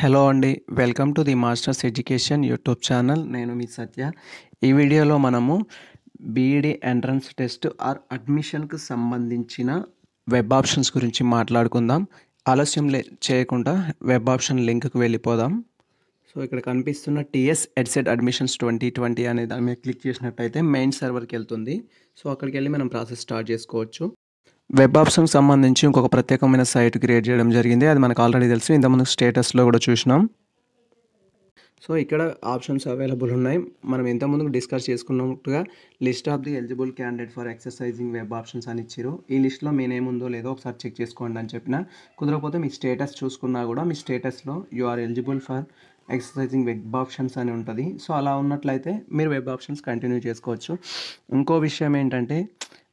hello అండి welcome to the masters education YouTube channel నేను మీ సత్య ఈ వీడియోలో మనము బీఈడి ఎంట్రన్స్ టెస్ట్ ఆర్ అడ్మిషన్కు సంబంధించిన వెబ్ ఆప్షన్స్ గురించి మాట్లాడుకుందాం ఆలస్యం లే చేయకుండా వెబ్ ఆప్షన్ లింక్కి వెళ్ళిపోదాం సో ఇక్కడ కనిపిస్తున్న TS EdCET admissions twenty twenty అనే దాని మీద క్లిక్ చేసినట్టయితే మెయిన్ సర్వర్కి వెళ్తుంది సో అక్కడికి వెళ్ళి మనం ప్రాసెస్ స్టార్ట్ చేసుకోవచ్చు వెబ్ ఆప్షన్కి సంబంధించి ఇంకొక ప్రత్యేకమైన సైట్ క్రియేట్ చేయడం జరిగింది అది మనకు ఆల్రెడీ తెలుసు ఇంతకుముందు స్టేటస్లో కూడా చూసినాం సో ఇక్కడ ఆప్షన్స్ అవైలబుల్ ఉన్నాయి మనం ఇంతకుముందు డిస్కస్ చేసుకున్నట్టుగా list of the eligible candidate for exercising web options అని ఇచ్చారు ఈ లిస్ట్లో మీ నేమ్ ఉందో లేదో ఒకసారి చెక్ చేసుకోండి అని చెప్పిన కుదరకపోతే మీ స్టేటస్ చూసుకున్నా కూడా మీ స్టేటస్లో you are eligible for exercising web options అని ఉంటుంది సో అలా ఉన్నట్లయితే మీరు వెబ్ ఆప్షన్స్ కంటిన్యూ చేసుకోవచ్చు ఇంకో విషయం ఏంటంటే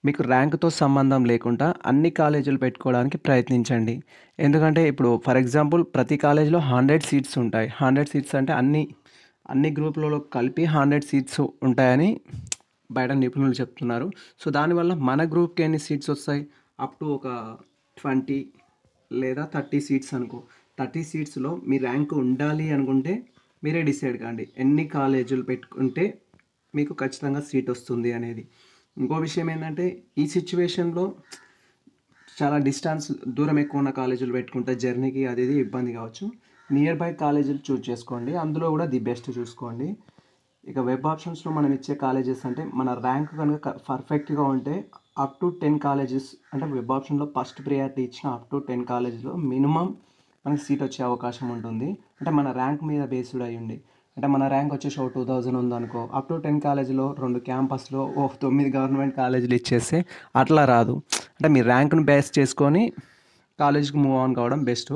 మీకు ర్యాంక్తో సంబంధం లేకుండా అన్ని కాలేజీలు పెట్టుకోవడానికి ప్రయత్నించండి ఎందుకంటే ఇప్పుడు ఫర్ ఎగ్జాంపుల్ ప్రతి కాలేజీలో హండ్రెడ్ సీట్స్ ఉంటాయి హండ్రెడ్ సీట్స్ అంటే అన్ని అన్ని గ్రూపులలో కలిపి హండ్రెడ్ సీట్స్ ఉంటాయని బయట నిపుణులు చెప్తున్నారు సో దానివల్ల మన గ్రూప్కి ఎన్ని సీట్స్ వస్తాయి అప్ టు ఒక ట్వంటీ లేదా థర్టీ సీట్స్ అనుకో థర్టీ సీట్స్లో మీ ర్యాంక్ ఉండాలి అనుకుంటే మీరే డిసైడ్ కాండి ఎన్ని కాలేజీలు పెట్టుకుంటే మీకు ఖచ్చితంగా సీట్ వస్తుంది అనేది ఇంకో విషయం ఏంటంటే ఈ సిచ్యువేషన్లో చాలా డిస్టెన్స్ దూరం ఎక్కువ ఉన్న కాలేజీలు పెట్టుకుంటే జర్నీకి అది ఇది ఇబ్బంది కావచ్చు నియర్ బై కాలేజీలు చూస్ చేసుకోండి అందులో కూడా ది బెస్ట్ చూసుకోండి ఇక వెబ్ ఆప్షన్స్లో మనం ఇచ్చే కాలేజెస్ అంటే మన ర్యాంక్ కనుక పర్ఫెక్ట్గా ఉంటే అప్ టు టెన్ కాలేజెస్ అంటే వెబ్ ఆప్షన్లో ఫస్ట్ ప్రియారిటీ ఇచ్చిన అప్ టు టెన్ కాలేజ్లో మినిమం మనకి సీట్ వచ్చే అవకాశం ఉంటుంది అంటే మన ర్యాంక్ మీద బేస్డ్ అయ్యి ఉండి అంటే మన ర్యాంక్ వచ్చేసి ఓ టూ థౌజండ్ ఉందనుకో అప్ టు టెన్ కాలేజీలో రెండు క్యాంపస్లో ఓ తొమ్మిది గవర్నమెంట్ కాలేజీలు ఇచ్చేస్తే అట్లా రాదు అంటే మీ ర్యాంక్ను బేస్ చేసుకొని కాలేజీకి మూవ్ ఆన్ కావడం బెస్ట్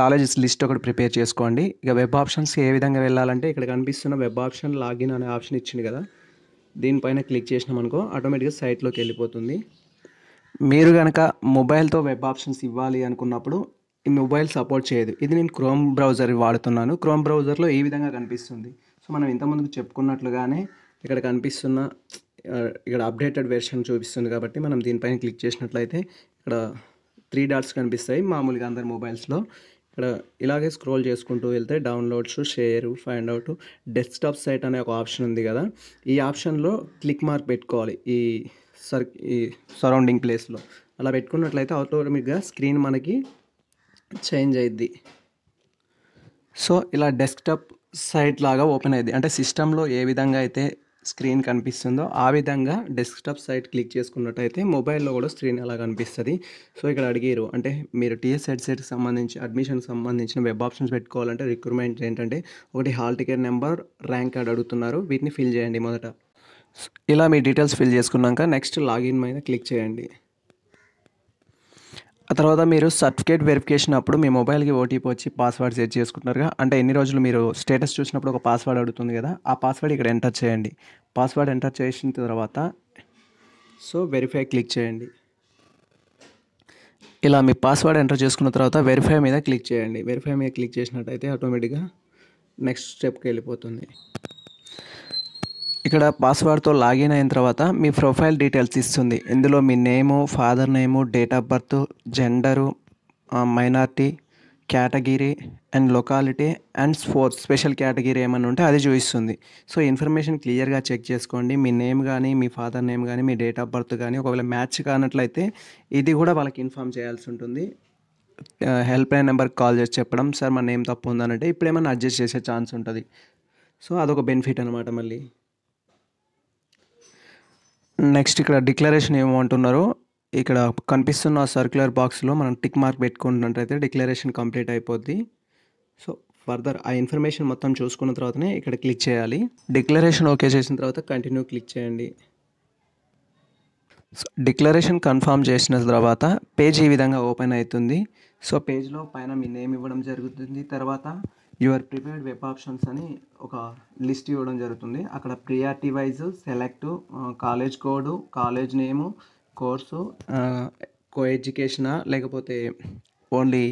కాలేజెస్ లిస్ట్ ఒకటి ప్రిపేర్ చేసుకోండి ఇక వెబ్ ఆప్షన్స్ ఏ విధంగా వెళ్ళాలంటే ఇక్కడ కనిపిస్తున్న వెబ్ ఆప్షన్ లాగిన్ అనే ఆప్షన్ ఇచ్చింది కదా దీనిపైన క్లిక్ చేసినాం అనుకో ఆటోమేటిక్గా సైట్లోకి వెళ్ళిపోతుంది మీరు కనుక మొబైల్తో వెబ్ ఆప్షన్స్ ఇవ్వాలి అనుకున్నప్పుడు ఈ మొబైల్ సపోర్ట్ చేయదు ఇది నేను క్రోమ్ బ్రౌజర్ వాడుతున్నాను క్రోమ్ బ్రౌజర్లో ఏ విధంగా కనిపిస్తుంది సో మనం ఇంతకుముందుకు చెప్పుకున్నట్లుగానే ఇక్కడ కనిపిస్తున్న ఇక్కడ అప్డేటెడ్ వెర్షన్ చూపిస్తుంది కాబట్టి మనం దీనిపైన క్లిక్ చేసినట్లయితే ఇక్కడ త్రీ డాట్స్ కనిపిస్తాయి మామూలుగా అందరి మొబైల్స్లో ఇక్కడ ఇలాగే స్క్రోల్ చేసుకుంటూ వెళ్తే downloads share find out desktop site అనే ఒక ఆప్షన్ ఉంది కదా ఈ ఆప్షన్లో క్లిక్ మార్క్ పెట్టుకోవాలి ఈ సర్ ఈ సరౌండింగ్ ప్లేస్లో అలా పెట్టుకున్నట్లయితే ఆటోమేటిక్గా స్క్రీన్ మనకి చేంజ్ అయ్యిద్ది సో ఇలా డెస్క్టాప్ సైట్ లాగా ఓపెన్ అయింది అంటే సిస్టంలో ఏ విధంగా అయితే స్క్రీన్ కనిపిస్తుందో ఆ విధంగా డెస్క్టాప్ సైట్ క్లిక్ చేసుకున్నట్టయితే మొబైల్లో కూడా స్క్రీన్ అలా కనిపిస్తుంది సో ఇక్కడ అడిగారు అంటే మీరు టీఎస్ హెడ్సెట్కి సంబంధించి అడ్మిషన్కి సంబంధించిన వెబ్ ఆప్షన్స్ పెట్టుకోవాలంటే రిక్రూట్మెంట్ ఏంటంటే ఒకటి hall ticket number rank card అడుగుతున్నారు వీటిని ఫిల్ చేయండి మొదట ఇలా మీ డీటెయిల్స్ ఫిల్ చేసుకున్నాక నెక్స్ట్ లాగిన్ మీద క్లిక్ చేయండి ఆ తర్వాత మీరు సర్టిఫికేట్ వెరిఫికేషన్ అప్పుడు మీ మొబైల్కి ఓటీపీ వచ్చి పాస్వర్డ్ సెట్ చేసుకుంటున్నారుగా అంటే ఎన్ని రోజులు మీరు స్టేటస్ చూసినప్పుడు ఒక పాస్వర్డ్ అడుగుతుంది కదా ఆ పాస్వర్డ్ ఇక్కడ ఎంటర్ చేయండి పాస్వర్డ్ ఎంటర్ చేసిన తర్వాత సో వెరిఫై క్లిక్ చేయండి ఇలా మీ పాస్వర్డ్ ఎంటర్ చేసుకున్న తర్వాత వెరిఫై మీద క్లిక్ చేయండి వెరిఫై మీద క్లిక్ చేసినట్టయితే ఆటోమేటిక్గా నెక్స్ట్ స్టెప్కి వెళ్ళిపోతుంది ఇక్కడ పాస్వర్డ్తో లాగిన్ అయిన తర్వాత మీ ప్రొఫైల్ డీటెయిల్స్ ఇస్తుంది ఇందులో మీ name father name date of birth gender minority category and locality and sports special category ఏమైనా ఉంటే అది చూపిస్తుంది సో ఇన్ఫర్మేషన్ క్లియర్గా చెక్ చేసుకోండి మీ నేమ్ కానీ మీ ఫాదర్ నేమ్ కానీ మీ డేట్ ఆఫ్ బర్త్ కానీ ఒకవేళ మ్యాచ్ కానట్లయితే ఇది కూడా వాళ్ళకి ఇన్ఫామ్ చేయాల్సి ఉంటుంది హెల్ప్ లైన్ నెంబర్కి కాల్ చేసి చెప్పడం సార్ మా నేమ్ తప్పు ఉందనంటే ఇప్పుడు ఏమైనా అడ్జస్ట్ చేసే ఛాన్స్ ఉంటుంది సో అదొక బెనిఫిట్ అనమాట మళ్ళీ నెక్స్ట్ ఇక్కడ డిక్లరేషన్ ఏమంటున్నారు ఇక్కడ కనిపిస్తున్న సర్క్యులర్ బాక్స్లో మనం టిక్ మార్క్ పెట్టుకున్నట్టయితే డిక్లరేషన్ కంప్లీట్ అయిపోద్ది సో ఫర్దర్ ఆ ఇన్ఫర్మేషన్ మొత్తం చూసుకున్న తర్వాతనే ఇక్కడ క్లిక్ చేయాలి డిక్లరేషన్ ఓకే చేసిన తర్వాత కంటిన్యూ క్లిక్ చేయండి సో డిక్లరేషన్ కన్ఫామ్ చేసిన తర్వాత పేజ్ ఈ విధంగా ఓపెన్ అవుతుంది సో పేజ్లో పైన మీ నేమ్ ఇవ్వడం జరుగుతుంది తర్వాత యువర్ ప్రిపేర్డ్ వెబ్ ఆప్షన్స్ అని ఒక లిస్ట్ ఇవ్వడం జరుగుతుంది అక్కడ priority wise select college code college name course co ఎడ్యుకేషనా లేకపోతే ఓన్లీ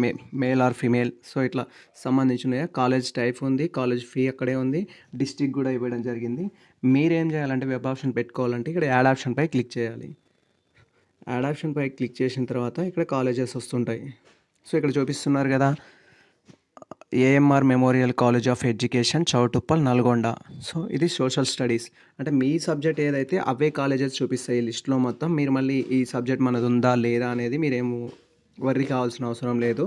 మే మేల్ ఆర్ ఫీమేల్ సో ఇట్లా సంబంధించిన కాలేజ్ టైప్ ఉంది కాలేజ్ ఫీ అక్కడే ఉంది డిస్టిక్ కూడా ఇవ్వడం జరిగింది మీరేం చేయాలంటే వెబ్ ఆప్షన్ పెట్టుకోవాలంటే ఇక్కడ యాడ్ ఆప్షన్పై క్లిక్ చేయాలి యాడ్ ఆప్షన్పై క్లిక్ చేసిన తర్వాత ఇక్కడ కాలేజెస్ వస్తుంటాయి సో ఇక్కడ చూపిస్తున్నారు కదా AMR memorial college of education Choutuppal Nalgonda so ఇది సోషల్ స్టడీస్ అంటే మీ సబ్జెక్ట్ ఏదైతే అవే కాలేజెస్ చూపిస్తాయి ఈ లిస్ట్లో మొత్తం మీరు మళ్ళీ ఈ సబ్జెక్ట్ మనది ఉందా లేదా అనేది మీరేము వర్రీ కావాల్సిన అవసరం లేదు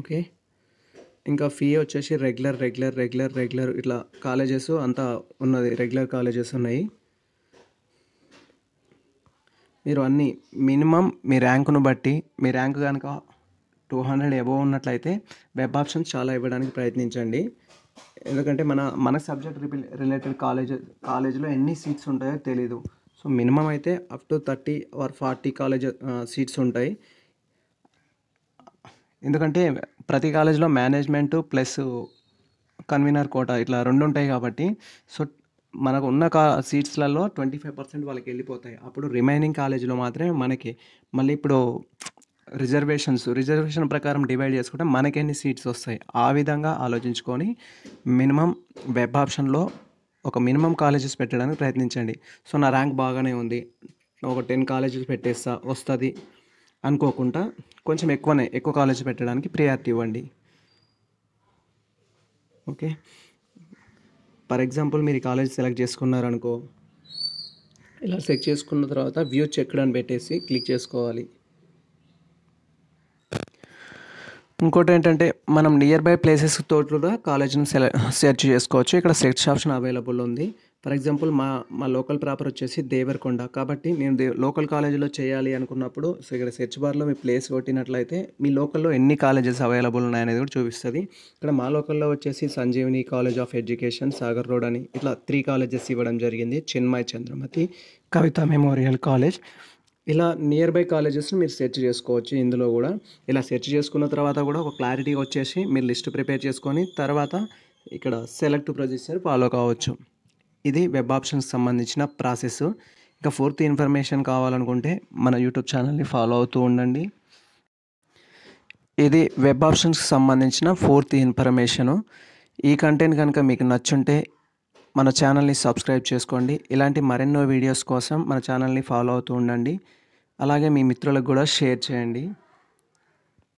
ఓకే ఇంకా ఫీ వచ్చేసి రెగ్యులర్ రెగ్యులర్ రెగ్యులర్ రెగ్యులర్ ఇట్లా కాలేజెస్ అంతా ఉన్నది రెగ్యులర్ కాలేజెస్ ఉన్నాయి మీరు అన్నీ మినిమం మీ ర్యాంకును బట్టి మీ ర్యాంక్ కనుక టూ హండ్రెడ్ ఎబో ఉన్నట్లయితే వెబ్ ఆప్షన్స్ చాలా ఇవ్వడానికి ప్రయత్నించండి ఎందుకంటే మన మన సబ్జెక్ట్ రిలేటెడ్ కాలేజ్ కాలేజ్లో ఎన్ని సీట్స్ ఉంటాయో తెలీదు సో మినిమం అయితే up to thirty or forty college seats ఉంటాయి ఎందుకంటే ప్రతి కాలేజ్లో మేనేజ్మెంట్ ప్లస్ కన్వీనర్ కోట ఇట్లా రెండు ఉంటాయి కాబట్టి సో మనకు ఉన్న కా సీట్స్లలో ట్వంటీ ఫైవ్ పర్సెంట్ వాళ్ళకి వెళ్ళిపోతాయి అప్పుడు రిమైనింగ్ కాలేజీలో మాత్రమే మనకి మళ్ళీ ఇప్పుడు రిజర్వేషన్స్ రిజర్వేషన్ ప్రకారం డివైడ్ చేసుకుంటే మనకెన్ని సీట్స్ వస్తాయి ఆ విధంగా ఆలోచించుకొని మినిమం వెబ్ ఆప్షన్లో ఒక మినిమం కాలేజెస్ పెట్టడానికి ప్రయత్నించండి సో నా ర్యాంక్ బాగానే ఉంది ఒక టెన్ కాలేజెస్ పెట్టేస్తా వస్తుంది అనుకోకుండా కొంచెం ఎక్కువనే ఎక్కువ కాలేజ్ పెట్టడానికి ప్రియారిటీ ఇవ్వండి ఓకే ఫర్ ఎగ్జాంపుల్ మీరు కాలేజ్ సెలెక్ట్ చేసుకున్నారనుకో ఇలా సెలెక్ట్ చేసుకున్న తర్వాత వ్యూ చెక్ అని పెట్టేసి క్లిక్ చేసుకోవాలి ఇంకోటి ఏంటంటే మనం నియర్ బై ప్లేసెస్ తోటి కాలేజ్ని సెల సెర్చ్ చేసుకోవచ్చు ఇక్కడ సెర్చ్ ఆప్షన్ అవైలబుల్ ఉంది ఫర్ ఎగ్జాంపుల్ మా మా లోకల్ ప్రాపర్ వచ్చేసి దేవరకొండ కాబట్టి నేను లోకల్ కాలేజీలో చేయాలి అనుకున్నప్పుడు ఇక్కడ సెర్చ్ బార్లో మీ ప్లేస్ కొట్టినట్లయితే మీ లోకల్లో ఎన్ని కాలేజెస్ అవైలబుల్ ఉన్నాయనేది కూడా చూపిస్తుంది ఇక్కడ మా లోకల్లో వచ్చేసి Sanjeevini college of education Sagar road అని ఇట్లా త్రీ కాలేజెస్ ఇవ్వడం జరిగింది చిన్మయ చంద్రమతి కవిత మెమోరియల్ కాలేజ్ ఇలా నియర్ బై కాలేజెస్ని మీరు సెర్చ్ చేసుకోవచ్చు ఇందులో కూడా ఇలా సెర్చ్ చేసుకున్న తర్వాత కూడా ఒక క్లారిటీ వచ్చేసి మీరు లిస్ట్ ప్రిపేర్ చేసుకొని తర్వాత ఇక్కడ సెలెక్ట్ ప్రొసీజర్ ఫాలో కావచ్చు ఇది వెబ్ ఆప్షన్కి సంబంధించిన ప్రాసెస్ ఇంకా ఫోర్త్ ఇన్ఫర్మేషన్ కావాలనుకుంటే మన యూట్యూబ్ ఛానల్ని ఫాలో అవుతూ ఉండండి ఇది వెబ్ ఆప్షన్స్కి సంబంధించిన ఫోర్త్ ఇన్ఫర్మేషను ఈ కంటెంట్ కనుక మీకు నచ్చుంటే మన ఛానల్ని సబ్స్క్రైబ్ చేసుకోండి ఇలాంటి మరెన్నో వీడియోస్ కోసం మన ఛానల్ని ఫాలో అవుతూ ఉండండి అలాగే మీ మిత్రులకు కూడా షేర్ చేయండి